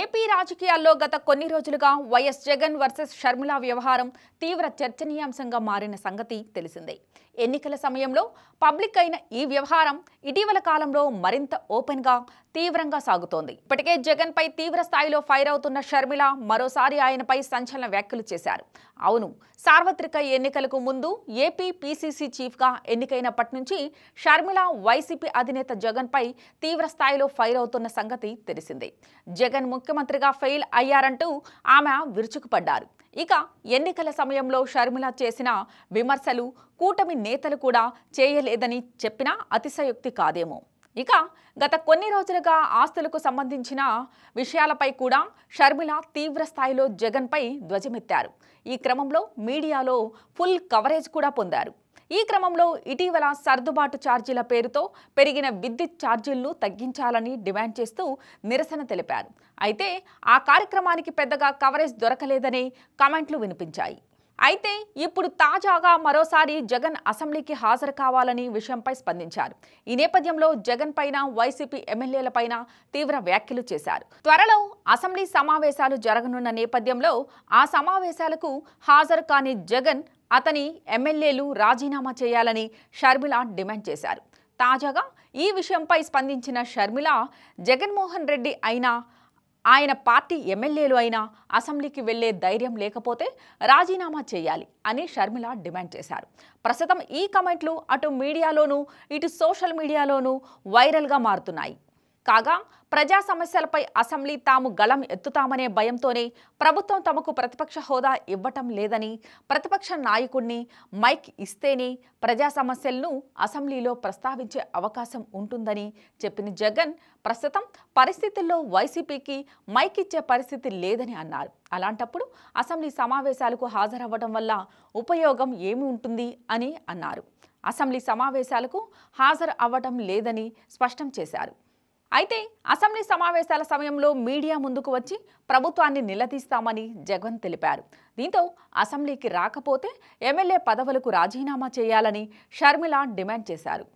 AP రాజకీయాల్లో గత కొన్ని రోజులుగా వైఎస్ జగన్ వర్సెస్ షర్మిల వ్యవహారం తీవ్ర చర్చనీయాంశంగా మారిన సంగతి తెలిసిందే ఎన్నికల సమయంలో పబ్లిక్ అయిన ఈ వ్యవహారం ఇటీవల కాలంలో మరింత ఓపెన్గా తీవ్రంగా సాగుతోంది ఇప్పటికే జగన్పై తీవ్ర స్థాయిలో ఫైర్ అవుతున్న షర్మిల మరోసారి ఆయనపై సంచలన వ్యాఖ్యలు చేశారు అవును సార్వత్రిక ఎన్నికలకు ముందు ఏపీ పీసీసీ చీఫ్గా ఎన్నికైనప్పటి నుంచి షర్మిల వైసీపీ అధినేత జగన్పై తీవ్ర స్థాయిలో ఫైర్ అవుతున్న సంగతి తెలిసిందే జగన్ జగన్ ముఖ్యమంత్రిగా ఫెయిల్ అయ్యారంటూ ఆమె విరుచుకుపడ్డారు ఇక ఎన్నికల సమయంలో షర్మిల చేసిన విమర్శలు కూటమి నేతలు కూడా చేయలేదని చెప్పినా అతిశయోక్తి కాదేమో ఇక గత కొన్ని రోజులుగా ఆస్తులకు సంబంధించిన విషయాలపై కూడా షర్మిల తీవ్ర స్థాయిలో జగన్పై ధ్వజమెత్తారు ఈ క్రమంలో మీడియాలో ఫుల్ కవరేజ్ కూడా పొందారు ఈ క్రమంలో ఇటీవల సర్దుబాటు ఛార్జీల పేరుతో పెరిగిన విద్యుత్ ఛార్జీలను తగ్గించాలని డిమాండ్ చేస్తూ నిరసన తెలిపారు అయితే ఆ కార్యక్రమానికి పెద్దగా కవరేజ్ దొరకలేదని కామెంట్లు వినిపించాయి అయితే ఇప్పుడు తాజాగా మరోసారి జగన్ అసెంబ్లీకి హాజరు కావాలని విషయంపై స్పందించారు ఈ నేపథ్యంలో జగన్ పైన వైసీపీ ఎమ్మెల్యేల పైన తీవ్ర వ్యాఖ్యలు చేశారు త్వరలో అసెంబ్లీ సమావేశాలు జరగనున్న నేపథ్యంలో ఆ సమావేశాలకు హాజరు కాని జగన్ అతని ఎమ్మెల్యేలు రాజీనామా చేయాలని షర్మిల డిమాండ్ చేశారు తాజాగా ఈ విషయంపై స్పందించిన షర్మిల జగన్మోహన్ రెడ్డి అయినా ఆయన పార్టీ ఎమ్మెల్యేలు అయినా అసెంబ్లీకి వెళ్లే ధైర్యం లేకపోతే రాజీనామా చేయాలి అని షర్మిల డిమాండ్ చేశారు ప్రస్తుతం ఈ కమెంట్లు అటు మీడియాలోనూ ఇటు సోషల్ మీడియాలోనూ వైరల్గా మారుతున్నాయి కాగా ప్రజా సమస్యలపై అసెంబ్లీ తాము గళం ఎత్తుతామనే భయంతోనే ప్రభుత్వం తమకు ప్రతిపక్ష హోదా ఇవ్వటం లేదని ప్రతిపక్ష నాయకుడిని మైక్ ఇస్తేనే ప్రజా సమస్యలను అసెంబ్లీలో ప్రస్తావించే అవకాశం ఉంటుందని చెప్పిన జగన్ ప్రస్తుతం పరిస్థితుల్లో వైసీపీకి మైక్ ఇచ్చే పరిస్థితి లేదని అన్నారు అలాంటప్పుడు అసెంబ్లీ సమావేశాలకు హాజరవ్వడం వల్ల ఉపయోగం ఏమి ఉంటుంది అని అన్నారు అసెంబ్లీ సమావేశాలకు హాజరు అవ్వటం లేదని స్పష్టం చేశారు అయితే అసెంబ్లీ సమావేశాల సమయంలో మీడియా ముందుకు వచ్చి ప్రభుత్వాన్ని నిలదీస్తామని జగన్ తెలిపారు దీంతో అసెంబ్లీకి రాకపోతే ఎమ్మెల్యే పదవులకు రాజీనామా చేయాలని షర్మిల డిమాండ్ చేశారు